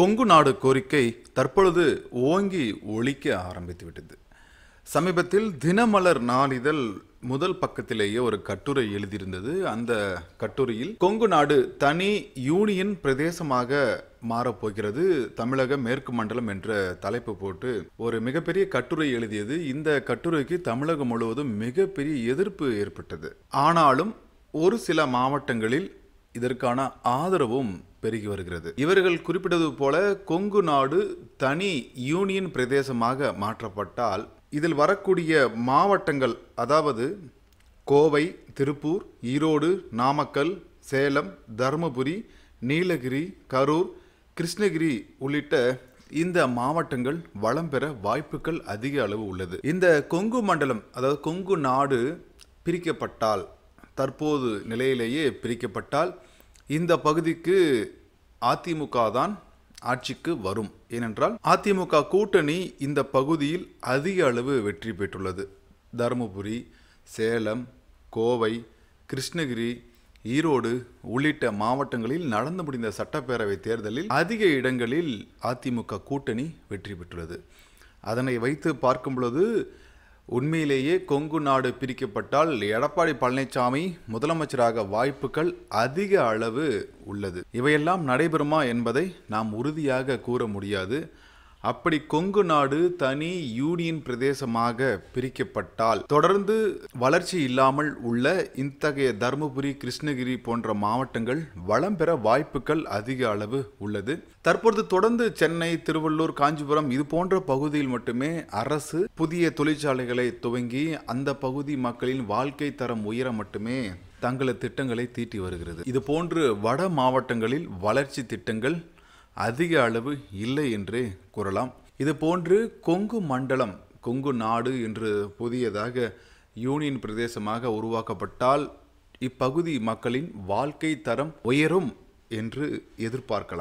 கொங்கு நாடு கோரிக்கை தற்பொழுது ஓங்கி ஒழிக்க ஆரம்பித்துவிட்டது சமீபத்தில் தினமலர் நாளிதழ் முதல் பக்கத்திலேயே ஒரு கட்டுரை எழுதியிருந்தது அந்த கட்டுரையில் கொங்கு நாடு தனி யூனியன் பிரதேசமாக மாறப்போகிறது தமிழக மேற்கு மண்டலம் என்ற தலைப்பு போட்டு ஒரு மிகப்பெரிய கட்டுரை எழுதியது இந்த கட்டுரைக்கு தமிழகம் முழுவதும் மிகப்பெரிய எதிர்ப்பு ஏற்பட்டது ஆனாலும் ஒரு சில மாவட்டங்களில் இதற்கான ஆதரவும் பெருகி வருகிறது இவர்கள் குறிப்பிட்டது போல கொங்கு நாடு தனி யூனியன் பிரதேசமாக மாற்றப்பட்டால் இதில் வரக்கூடிய மாவட்டங்கள் அதாவது கோவை திருப்பூர் ஈரோடு நாமக்கல் சேலம் தருமபுரி நீலகிரி கரூர் கிருஷ்ணகிரி உள்ளிட்ட இந்த மாவட்டங்கள் வளம் பெற வாய்ப்புகள் அதிக அளவு உள்ளது இந்த கொங்கு மண்டலம் அதாவது கொங்கு நாடு பிரிக்கப்பட்டால் தற்போது நிலையிலேயே பிரிக்கப்பட்டால் இந்த பகுதிக்கு அதிமுக தான் ஆட்சிக்கு வரும் ஏனென்றால் அதிமுக கூட்டணி இந்த பகுதியில் அதிக அளவு வெற்றி பெற்றுள்ளது தருமபுரி சேலம் கோவை கிருஷ்ணகிரி ஈரோடு உள்ளிட்ட மாவட்டங்களில் நடந்து முடிந்த சட்டப்பேரவை தேர்தலில் அதிக இடங்களில் அதிமுக கூட்டணி வெற்றி பெற்றுள்ளது அதனை வைத்து பார்க்கும் பொழுது உண்மையிலேயே கொங்கு நாடு பிரிக்கப்பட்டால் எடப்பாடி பழனிசாமி முதலமைச்சராக வாய்ப்புகள் அதிக அளவு உள்ளது இவையெல்லாம் நடைபெறுமா என்பதை நாம் உறுதியாக கூற முடியாது அப்படி கொங்கு நாடு தனி யூனியன் பிரதேசமாக பிரிக்கப்பட்டால் தொடர்ந்து வளர்ச்சி இல்லாமல் உள்ள இத்தகைய தருமபுரி கிருஷ்ணகிரி போன்ற மாவட்டங்கள் வளம் பெற வாய்ப்புகள் அதிக அளவு உள்ளது தற்பொழுது தொடர்ந்து சென்னை திருவள்ளூர் காஞ்சிபுரம் இது போன்ற பகுதியில் மட்டுமே அரசு புதிய தொழிற்சாலைகளை துவங்கி அந்த பகுதி மக்களின் வாழ்க்கை தரம் உயர மட்டுமே தங்களது திட்டங்களை தீட்டி வருகிறது இது போன்று வட மாவட்டங்களில் வளர்ச்சி திட்டங்கள் அதிக அளவு இல்லை என்றே கூறலாம் இது போன்று கொங்கு மண்டலம் கொங்கு நாடு என்று புதியதாக யூனியன் பிரதேசமாக உருவாக்கப்பட்டால் இப்பகுதி மக்களின் வாழ்க்கை தரம் உயரும் என்று எதிர்பார்க்கலாம்